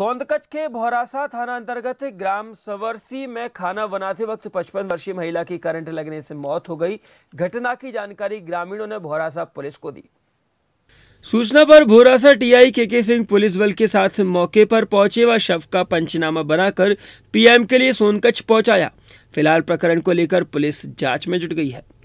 सोंदकच के भौरासा थाना अंतर्गत ग्राम सवरसी में खाना बनाते वक्त 55 वर्षीय महिला की करंट लगने से मौत हो गई घटना की जानकारी ग्रामीणों ने भौरासा पुलिस को दी सूचना पर भोरासा टीआई के के सिंह पुलिस बल के साथ मौके पर पहुंचे व शव का पंचनामा बनाकर पीएम के लिए सोनकच पहुंचाया फिलहाल प्रकरण को लेकर पुलिस जांच में जुट गई है